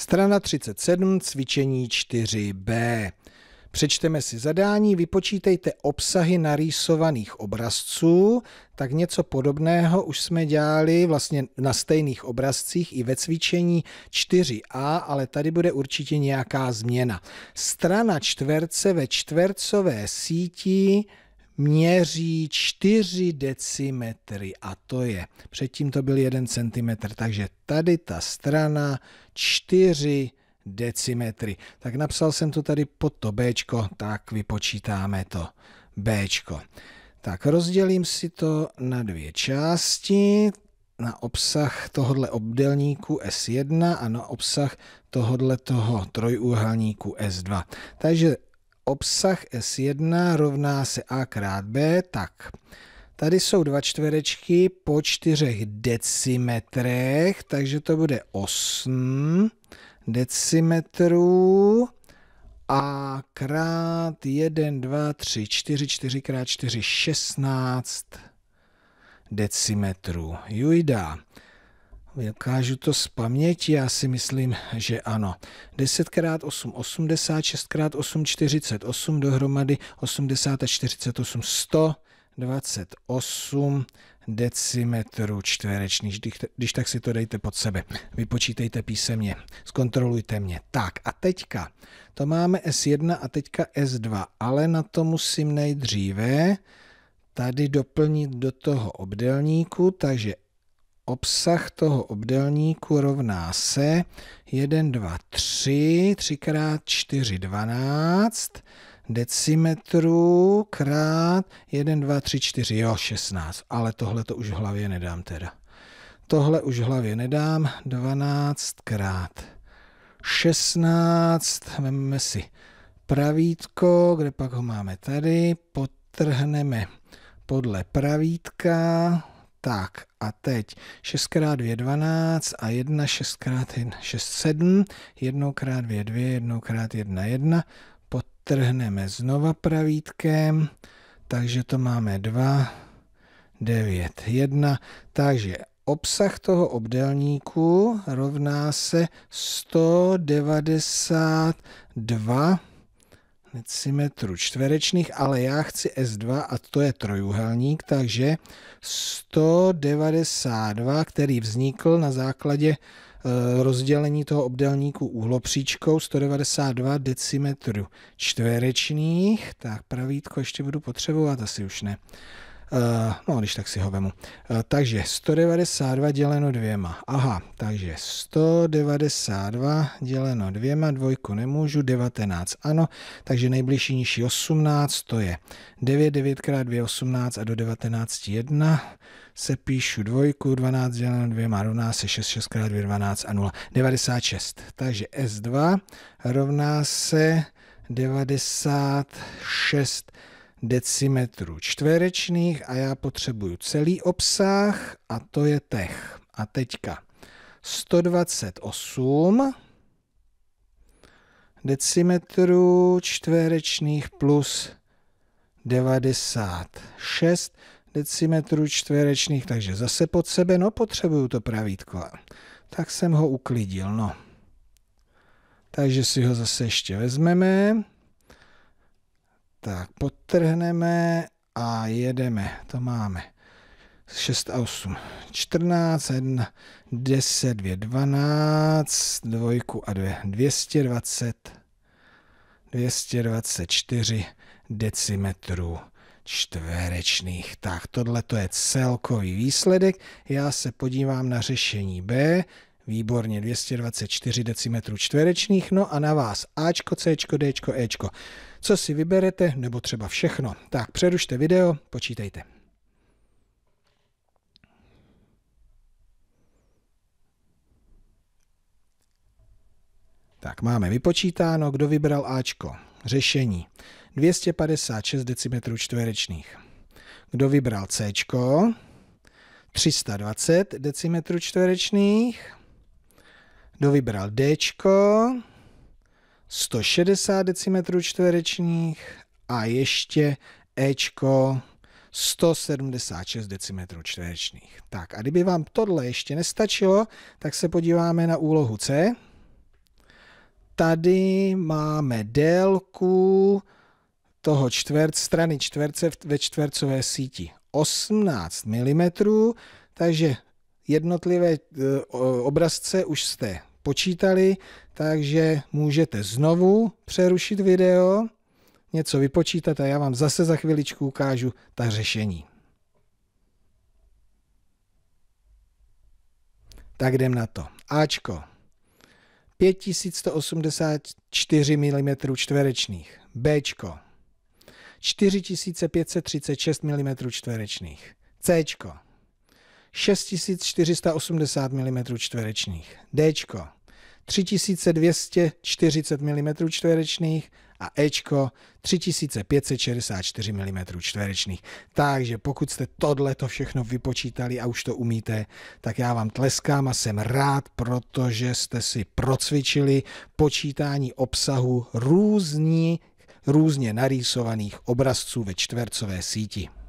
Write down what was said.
Strana 37, cvičení 4b. Přečteme si zadání, vypočítejte obsahy narýsovaných obrazců, tak něco podobného už jsme dělali vlastně na stejných obrazcích i ve cvičení 4a, ale tady bude určitě nějaká změna. Strana čtverce ve čtvercové síti měří 4 decimetry a to je, předtím to byl 1 cm, takže tady ta strana 4 decimetry. Tak napsal jsem to tady pod to B, tak vypočítáme to B. Tak rozdělím si to na dvě části, na obsah tohohle obdelníku S1 a na obsah tohohle toho trojúhelníku S2. Takže obsah S1 rovná se A krát B, tak tady jsou dva čtverečky po čtyřech decimetrech, takže to bude 8 decimetrů a krát 1, 2, 3, 4, 4 krát 4, 16 decimetrů. Jujda. Vykážu to z paměti, já si myslím, že ano. 10x8, 80, 6x8, 48, dohromady 80 a 48, 128 decimetrů čtverečných, když, když tak si to dejte pod sebe. Vypočítejte písemně, zkontrolujte mě. Tak a teďka, to máme S1 a teďka S2, ale na to musím nejdříve tady doplnit do toho obdelníku, takže obsah toho obdelníku rovná se 1, 2, 3, 3 krát 4, 12 decimetrů krát 1, 2, 3, 4, jo, 16. Ale tohle to už v hlavě nedám teda. Tohle už v hlavě nedám 12 krát 16. Vememe si pravítko, kde pak ho máme tady, potrhneme podle pravítka, tak a teď 6x2 je 12 a 1, 6x1, 6, 7, 1x2, 2, 1x1, 1. potrhneme znova pravítkem, takže to máme 2, 9, 1. Takže obsah toho obdelníku rovná se 192 decimetrů čtverečných, ale já chci S2 a to je trojuhelník, takže 192, který vznikl na základě e, rozdělení toho obdelníku úhlopříčkou 192 decimetrů čtverečných. Tak pravítko ještě budu potřebovat, asi už ne. Eh, no když tak si ho vemu. Eh, takže 192 děleno dvěma. Aha, takže 192 děleno dvěma, dvojku nemůžu, 19 ano, takže nejbližší nižší 18, to je 9, 9 x 2, 18 a do 19 1 se píšu dvojku, 12 děleno dvěma rovná se 6, 6 x 2, 12 a 0, 96. Takže S2 rovná se 96 decimetrů čtverečných a já potřebuju celý obsah a to je tech. A teďka 128 decimetrů čtverečných plus 96 decimetrů čtverečných, takže zase pod sebe, no potřebuju to pravítko. Tak jsem ho uklidil, no. Takže si ho zase ještě vezmeme. Tak, potrhneme a jedeme. To máme. 6 a 8. 14, 1, 10, 2, 12, 2 a 2. 220, 224 decimetrů čtverečných. Tak, tohle to je celkový výsledek. Já se podívám na řešení B. Výborně, 224 decimetrů čtverečních, no a na vás Ačko, Cčko, Dčko, Ečko. Co si vyberete, nebo třeba všechno. Tak přerušte video, počítejte. Tak máme vypočítáno, kdo vybral Ačko. Řešení 256 decimetrů čtverečných. Kdo vybral Cčko? 320 decimetrů čtverečných. Kdo vybral D, 160 decimetrů čtverečních a ještě E 176 decimetrů čtverečních. Tak a kdyby vám tohle ještě nestačilo, tak se podíváme na úlohu C. Tady máme délku toho čtvrt strany čtverce ve čtvercové síti 18 mm, takže jednotlivé eh, obrazce už jste počítali, takže můžete znovu přerušit video, něco vypočítat a já vám zase za chviličku ukážu ta řešení. Tak jdem na to. Ačko. 5184 mm čtverečných. Bčko. 4536 mm čtverečných. Cčko. 6480 mm čtverečných. D 3240 mm čtverečných a E 3564 mm čtverečných. Takže pokud jste tohle to všechno vypočítali a už to umíte, tak já vám tleskám a jsem rád, protože jste si procvičili počítání obsahu různí, různě narýsovaných obrazců ve čtvercové síti.